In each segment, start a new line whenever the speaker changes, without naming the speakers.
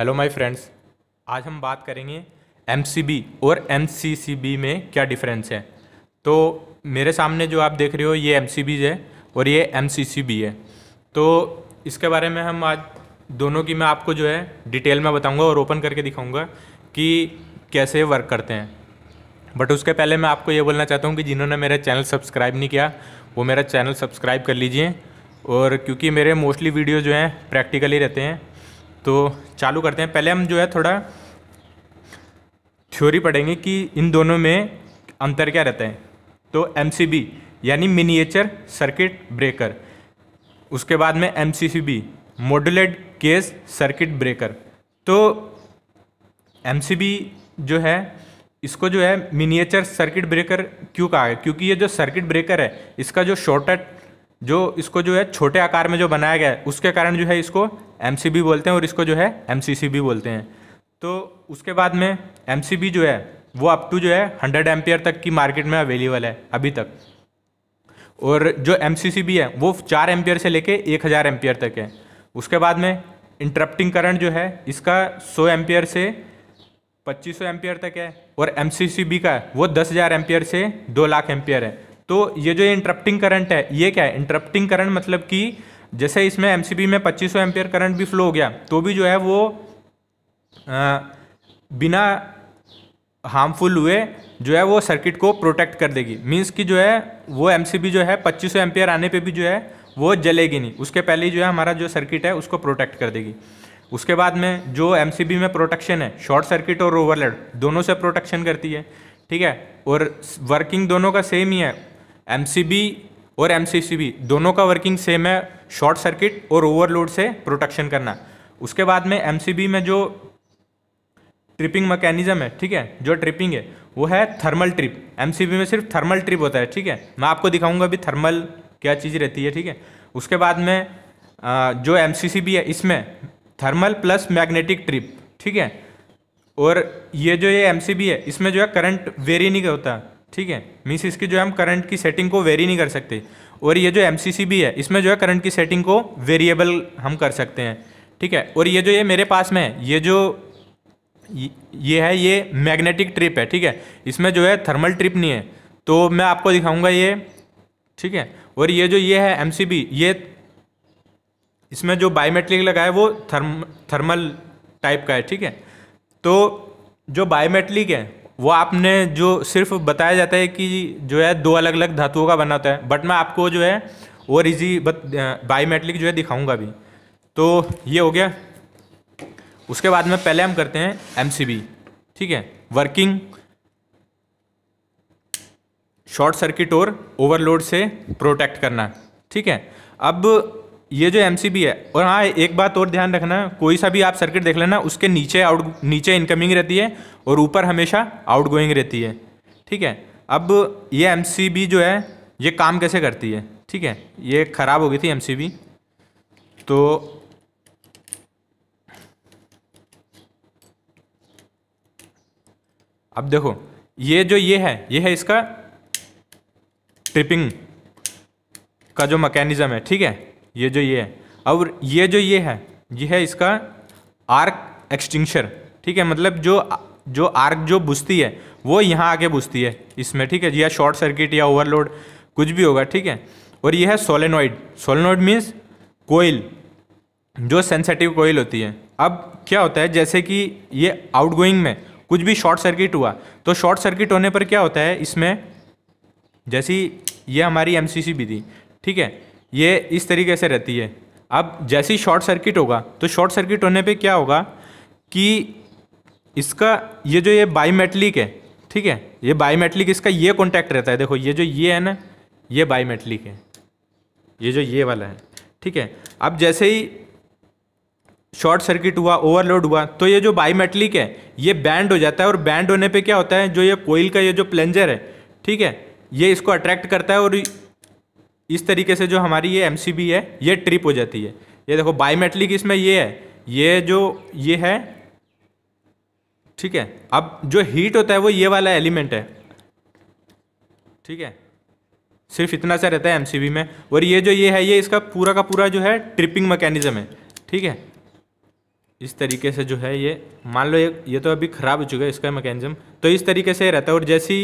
hello my friends आज हम बात करेंगे एम और एम में क्या डिफरेंस है तो मेरे सामने जो आप देख रहे हो ये एम है और ये एम है तो इसके बारे में हम आज दोनों की मैं आपको जो है डिटेल में बताऊंगा और ओपन करके दिखाऊंगा कि कैसे वर्क करते हैं बट उसके पहले मैं आपको ये बोलना चाहता हूँ कि जिन्होंने मेरा चैनल सब्सक्राइब नहीं किया वो मेरा चैनल सब्सक्राइब कर लीजिए और क्योंकि मेरे मोस्टली वीडियो जो हैं प्रैक्टिकली रहते हैं तो चालू करते हैं पहले हम जो है थोड़ा थ्योरी पढ़ेंगे कि इन दोनों में अंतर क्या रहता है तो एम यानी मिनिएचर सर्किट ब्रेकर उसके बाद में M moulded case circuit breaker तो एम जो है इसको जो है मिनिएचर सर्किट ब्रेकर क्यों कहा है क्योंकि ये जो सर्किट ब्रेकर है इसका जो शॉर्टेट जो इसको जो है छोटे आकार में जो बनाया गया है उसके कारण जो है इसको एम बोलते हैं और इसको जो है एम बोलते हैं तो उसके बाद में एम जो है वो अप टू जो है हंड्रेड एम्पियर तक की मार्केट में अवेलेबल है अभी तक और जो एम है वो चार एम्पियर से लेके एक हज़ार एम्पियर तक है उसके बाद में इंटरप्टिंग करंट जो है इसका सौ एम्पियर से पच्चीस सौ एम्पियर तक है और एम का वो दस हजार एम्पियर से दो लाख एम्पियर है तो ये जो इंटरप्टिंग करंट है ये क्या है इंटरप्टिंग करंट मतलब कि जैसे इसमें एम में पच्चीस सौ एम्पियर करंट भी फ्लो हो गया तो भी जो है वो आ, बिना हार्मफुल हुए जो है वो सर्किट को प्रोटेक्ट कर देगी मीन्स कि जो है वो एम जो है पच्चीस सौ एम्पियर आने पर भी जो है वो जलेगी नहीं उसके पहले ही जो है हमारा जो सर्किट है उसको प्रोटेक्ट कर देगी उसके बाद में जो एम में प्रोटेक्शन है शॉर्ट सर्किट और ओवरलेड दोनों से प्रोटेक्शन करती है ठीक है और वर्किंग दोनों का सेम ही है एम और एम दोनों का वर्किंग सेम है शॉर्ट सर्किट और ओवरलोड से प्रोटेक्शन करना उसके बाद में एम में जो ट्रिपिंग मैकेनिज्म है ठीक है जो ट्रिपिंग है वो है थर्मल ट्रिप एम में सिर्फ थर्मल ट्रिप होता है ठीक है मैं आपको दिखाऊंगा अभी थर्मल क्या चीज़ रहती है ठीक है उसके बाद में जो एम है इसमें थर्मल प्लस मैग्नेटिक ट्रिप ठीक है और ये जो ये एम है इसमें जो है करंट वेरी नहीं होता ठीक है मीन्स इसकी जो है हम करंट की सेटिंग को वेरी नहीं कर सकते और ये जो एम भी है इसमें जो है करंट की सेटिंग को वेरिएबल हम कर सकते हैं ठीक है और ये जो ये मेरे पास में है ये जो ये है ये मैग्नेटिक ट्रिप है ठीक है इसमें जो है थर्मल ट्रिप नहीं है तो मैं आपको दिखाऊंगा ये ठीक है और ये जो ये है एम ये इसमें जो बायोमेट्रिक लगा है वो थर्म थर्मल टाइप का है ठीक है तो जो बायोमेट्रिक है वो आपने जो सिर्फ बताया जाता है कि जो है दो अलग अलग धातुओं का बना होता है बट मैं आपको जो है और इजी बत बायोमेट्रिक जो है दिखाऊंगा भी तो ये हो गया उसके बाद में पहले हम करते हैं एम ठीक है वर्किंग शॉर्ट सर्किट और ओवरलोड से प्रोटेक्ट करना ठीक है अब ये जो एम है और हाँ एक बात और ध्यान रखना कोई सा भी आप सर्किट देख लेना उसके नीचे आउट नीचे इनकमिंग रहती है और ऊपर हमेशा आउट गोइंग रहती है ठीक है अब ये एम जो है ये काम कैसे करती है ठीक है ये ख़राब हो गई थी एम तो अब देखो ये जो ये है ये है इसका ट्रिपिंग का जो मैकेनिज़्म है ठीक है ये जो ये है और ये जो ये है ये है इसका आर्क एक्सटिंक्शर ठीक है मतलब जो जो आर्क जो बुझती है वो यहाँ आके बुझती है इसमें ठीक है या शॉर्ट सर्किट या ओवरलोड कुछ भी होगा ठीक है और ये है सोलेनोइड सोलेनोइड मीन्स कोयल जो सेंसेटिव कोयल होती है अब क्या होता है जैसे कि ये आउटगोइंग में कुछ भी शॉर्ट सर्किट हुआ तो शॉर्ट सर्किट होने पर क्या होता है इसमें जैसी ये हमारी एम भी थी ठीक है ये इस तरीके से रहती है अब जैसे ही शॉर्ट सर्किट होगा तो शॉर्ट सर्किट होने पे क्या होगा कि इसका ये जो ये बायोमेटलिक है ठीक है ये बायोमेटलिक इसका ये कॉन्टैक्ट रहता है देखो ये जो ये है ना ये बायोमेटलिक है ये जो ये वाला है ठीक है अब जैसे ही शॉर्ट सर्किट हुआ ओवरलोड हुआ तो ये जो बायोमेटलिक है ये बैंड हो जाता है और बैंड होने पे क्या होता है जो ये कोयल का ये जो प्लेंजर है ठीक है ये इसको अट्रैक्ट करता है और इस तरीके से जो हमारी ये एम है ये ट्रिप हो जाती है ये देखो बायोमेट्रिक इसमें ये है ये जो ये है ठीक है अब जो हीट होता है वो ये वाला एलिमेंट है ठीक है सिर्फ इतना सा रहता है एमसीबी में और ये जो ये है ये इसका पूरा का पूरा जो है ट्रिपिंग मैकेनिज्म है ठीक है इस तरीके से जो है ये मान लो ये ये तो अभी ख़राब हो चुका है इसका मैकेनिज्म तो इस तरीके से रहता है और जैसी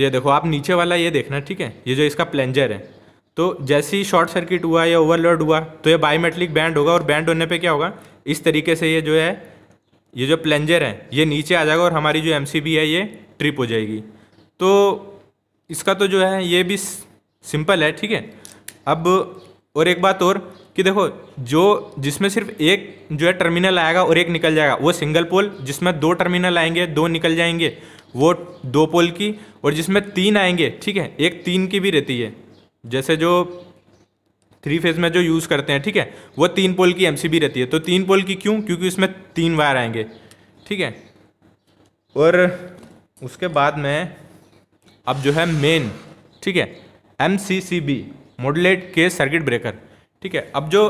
ये देखो आप नीचे वाला ये देखना ठीक है ये जो इसका प्लेंजर है तो जैसे ही शॉर्ट सर्किट हुआ या ओवरलोड हुआ तो ये बायोमेट्रिक बैंड होगा और बैंड होने पे क्या होगा इस तरीके से ये जो है ये जो प्लेंजर है ये नीचे आ जाएगा और हमारी जो एम है ये ट्रिप हो जाएगी तो इसका तो जो है ये भी सिंपल है ठीक है अब और एक बात और कि देखो जो जिसमें सिर्फ एक जो है टर्मिनल आएगा और एक निकल जाएगा वो सिंगल पोल जिसमें दो टर्मिनल आएंगे दो निकल जाएंगे वो दो पोल की और जिसमें तीन आएंगे ठीक है एक तीन की भी रहती है जैसे जो थ्री फेज में जो यूज़ करते हैं ठीक है वो तीन पोल की एमसीबी रहती है तो तीन पोल की क्यों क्योंकि उसमें तीन वायर आएंगे ठीक है और उसके बाद में अब जो है मेन ठीक है M C C B moulded के सर्किट ब्रेकर ठीक है अब जो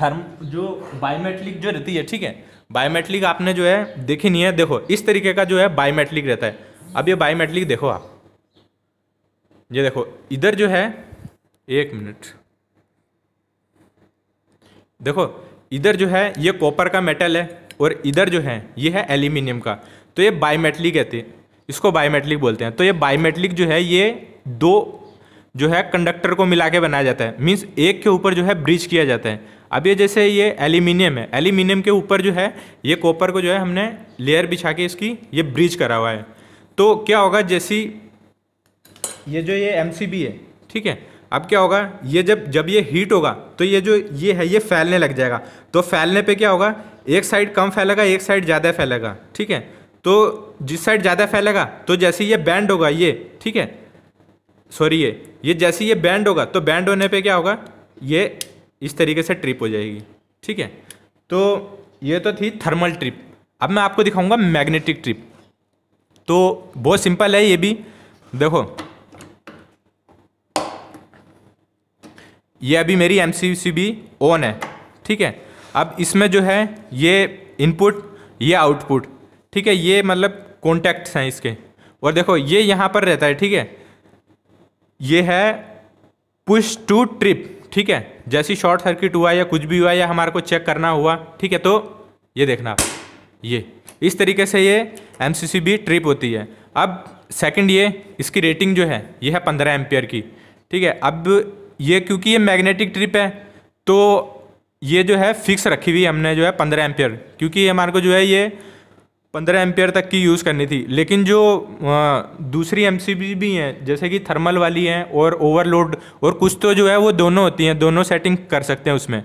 थर्म जो बायोमेट्रिक जो रहती है ठीक है बायोमेट्रिक आपने जो है देखी नहीं है देखो इस तरीके का जो है बायोमेट्रिक रहता है अब ये बायोमेट्रिक देखो आप ये देखो इधर जो है एक मिनट देखो इधर जो है ये कॉपर का मेटल है और इधर जो है ये है एल्यूमिनियम का तो ये बायोमेट्रिक कहते हैं इसको बायोमेट्रिक बोलते हैं तो ये बायोमेट्रिक जो है ये दो जो है कंडक्टर को मिला के बनाया जाता है मीन्स एक के ऊपर जो है ब्रिज किया जाता है अब ये जैसे ये एल्यूमिनियम है एल्यूमिनियम के ऊपर जो है ये कॉपर को जो है हमने लेयर बिछा के इसकी ये ब्रिज करा हुआ है तो क्या होगा जैसी ये जो ये एम है ठीक है अब क्या होगा ये जब जब ये हीट होगा तो ये जो ये है ये फैलने लग जाएगा तो फैलने पे क्या होगा एक साइड कम फैलेगा एक साइड ज़्यादा फैलेगा ठीक है तो जिस साइड ज़्यादा फैलेगा तो जैसे ये बैंड होगा ये ठीक है सॉरी ये ये जैसे ये बैंड होगा तो बैंड होने पे क्या होगा ये इस तरीके से ट्रिप हो जाएगी ठीक है तो ये तो थी थर्मल ट्रिप अब मैं आपको दिखाऊंगा मैग्नेटिक ट्रिप तो बहुत सिंपल है ये भी देखो ये अभी मेरी एम ऑन है ठीक है अब इसमें जो है ये इनपुट ये आउटपुट ठीक है ये मतलब कॉन्टैक्ट्स हैं इसके और देखो ये यहाँ पर रहता है ठीक है ये है पुश टू ट्रिप ठीक है जैसी शॉर्ट सर्किट हुआ या कुछ भी हुआ या हमारे को चेक करना हुआ ठीक है तो ये देखना ये इस तरीके से ये एम ट्रिप होती है अब सेकंड ये इसकी रेटिंग जो है ये है पंद्रह एम्पियर की ठीक है अब ये क्योंकि ये मैग्नेटिक ट्रिप है तो ये जो है फिक्स रखी हुई हमने जो है पंद्रह एम्पियर क्योंकि हमारे को जो है ये पंद्रह एम्पियर तक की यूज़ करनी थी लेकिन जो दूसरी एम भी हैं जैसे कि थर्मल वाली हैं और ओवरलोड और कुछ तो जो है वो दोनों होती हैं दोनों सेटिंग कर सकते हैं उसमें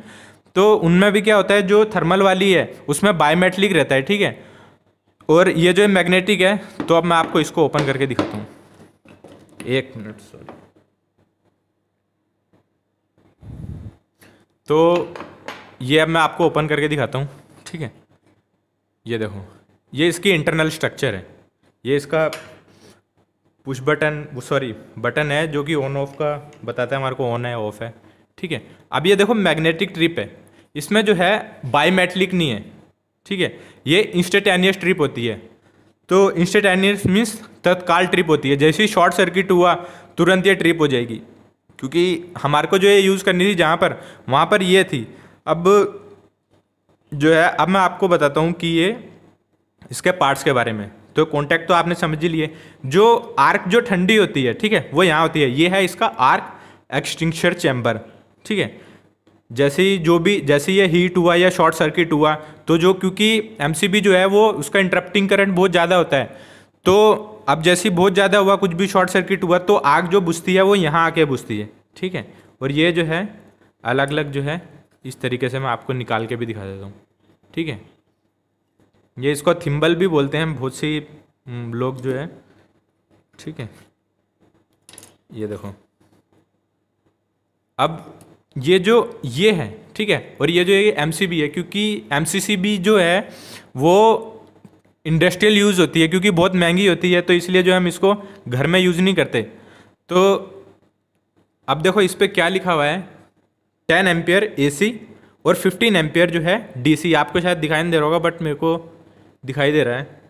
तो उनमें भी क्या होता है जो थर्मल वाली है उसमें बायोमेटलिक रहता है ठीक है और ये जो मैग्नेटिक है तो अब मैं आपको इसको ओपन करके दिखाता हूँ एक मिनट सॉरी तो ये अब मैं आपको ओपन करके दिखाता हूँ ठीक है ये देखो ये इसकी इंटरनल स्ट्रक्चर है ये इसका पुश बटन वो सॉरी बटन है जो कि ऑन ऑफ का बताता है हमारे को ऑन है ऑफ है ठीक है अब ये देखो मैग्नेटिक ट्रिप है इसमें जो है बायोमेट्रिक नहीं है ठीक है ये इंस्टेटेनियस ट्रिप होती है तो इंस्टेटेनियस मीन्स तत्काल ट्रिप होती है जैसे ही शॉर्ट सर्किट हुआ तुरंत ये ट्रिप हो जाएगी क्योंकि हमारे को जो ये यूज़ करनी थी जहाँ पर वहाँ पर ये थी अब जो है अब मैं आपको बताता हूँ कि ये इसके पार्ट्स के बारे में तो कॉन्टैक्ट तो आपने समझ ही लिए जो आर्क जो ठंडी होती है ठीक है वो यहाँ होती है ये है इसका आर्क एक्सटिंक्शर चैम्बर ठीक है जैसे ही जो भी जैसे ये हीट हुआ या शॉर्ट सर्किट हुआ तो जो क्योंकि एम जो है वो उसका इंटरप्टिंग करंट बहुत ज़्यादा होता है तो अब जैसे बहुत ज़्यादा हुआ कुछ भी शॉर्ट सर्किट हुआ तो आग जो बुझती है वो यहाँ आके बुझती है ठीक है और ये जो है अलग अलग जो है इस तरीके से मैं आपको निकाल के भी दिखा देता हूँ ठीक है ये इसको थिम्बल भी बोलते हैं बहुत सी हम्म, लोग जो है ठीक है ये देखो अब ये जो ये है ठीक है और ये जो ये एम है क्योंकि एम जो है वो इंडस्ट्रियल यूज़ होती है क्योंकि बहुत महंगी होती है तो इसलिए जो हम इसको घर में यूज़ नहीं करते तो अब देखो इस पर क्या लिखा हुआ है टेन एम्पियर ए और फिफ्टीन एम्पियर जो है डी आपको शायद दिखाई नहीं दे रहा होगा बट मेरे को दिखाई दे रहा है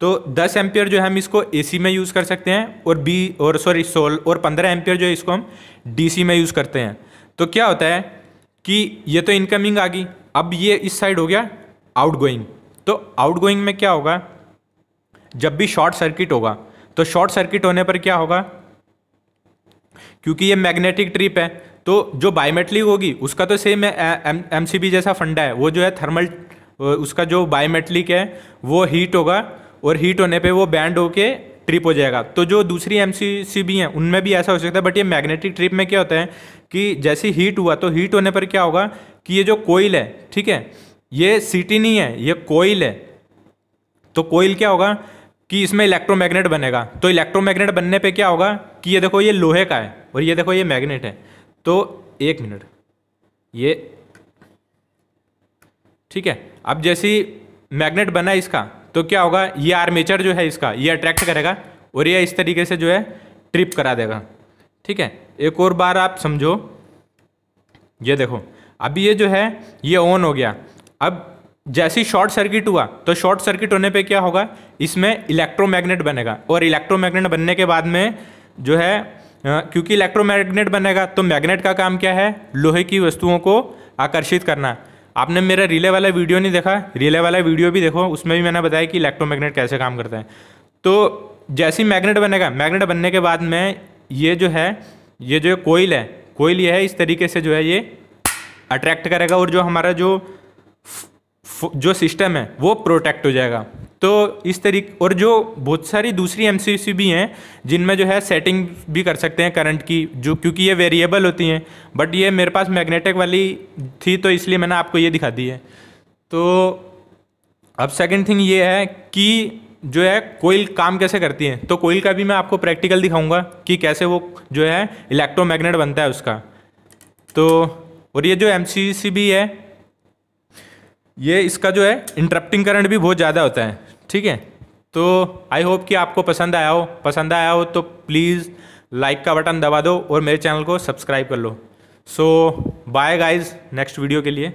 तो 10 एम्पियर जो है हम इसको एसी में यूज़ कर सकते हैं और बी और सॉरी सोल और 15 एम्पियर जो है इसको हम डीसी में यूज़ करते हैं तो क्या होता है कि ये तो इनकमिंग आ गई अब ये इस साइड हो गया आउटगोइंग तो आउटगोइंग में क्या होगा जब भी शॉर्ट सर्किट होगा तो शॉर्ट सर्किट होने पर क्या होगा क्योंकि ये मैग्नेटिक ट्रिप है तो जो बायोमेट्रिक होगी उसका तो सेम एम एम जैसा फंडा है वो जो है थर्मल उसका जो बायोमेट्रिक है वो हीट होगा और हीट होने पे वो बैंड होके ट्रिप हो जाएगा तो जो दूसरी एम सी भी हैं उनमें भी ऐसा हो सकता है बट ये मैग्नेटिक ट्रिप में क्या होता है कि जैसे हीट हुआ तो हीट होने पर क्या होगा कि ये जो कोयल है ठीक है ये सीटी नहीं है ये कोयल है तो कोयल क्या होगा कि इसमें इलेक्ट्रोमैग्नेट बनेगा तो इलेक्ट्रोमैग्नेट बनने पे क्या होगा कि ये देखो ये लोहे का है और ये देखो ये मैग्नेट है तो एक मिनट ये ठीक है अब जैसे मैग्नेट बना इसका तो क्या होगा ये आर्मेचर जो है इसका ये अट्रैक्ट करेगा और ये इस तरीके से जो है ट्रिप करा देगा ठीक है एक और बार आप समझो ये देखो अब ये जो है ये ऑन हो गया अब जैसे ही शॉर्ट सर्किट हुआ तो शॉर्ट सर्किट होने पे क्या होगा इसमें इलेक्ट्रोमैग्नेट बनेगा और इलेक्ट्रोमैग्नेट बनने के बाद में जो है क्योंकि इलेक्ट्रोमैग्नेट बनेगा तो मैग्नेट का काम क्या है लोहे की वस्तुओं को आकर्षित करना आपने मेरा रिले वाला वीडियो नहीं देखा रिले वाला वीडियो भी देखो उसमें भी मैंने बताया कि इलेक्ट्रोमैग्नेट कैसे काम करता है तो जैसे ही मैग्नेट बनेगा मैग्नेट बनने के बाद में ये जो है ये जो कोयल है कोयल ये है इस तरीके से जो है ये अट्रैक्ट करेगा और जो हमारा जो जो सिस्टम है वो प्रोटेक्ट हो जाएगा तो इस तरीके और जो बहुत सारी दूसरी एम भी हैं जिनमें जो है सेटिंग भी कर सकते हैं करंट की जो क्योंकि ये वेरिएबल होती हैं बट ये मेरे पास मैग्नेटिक वाली थी तो इसलिए मैंने आपको ये दिखा दी है तो अब सेकंड थिंग ये है कि जो है कोयल काम कैसे करती है तो कोयल का भी मैं आपको प्रैक्टिकल दिखाऊंगा कि कैसे वो जो है इलेक्ट्रो बनता है उसका तो और ये जो एम भी है ये इसका जो है इंटरप्टिंग करंट भी बहुत ज़्यादा होता है ठीक है तो आई होप कि आपको पसंद आया हो पसंद आया हो तो प्लीज़ लाइक का बटन दबा दो और मेरे चैनल को सब्सक्राइब कर लो so bye guys next video के लिए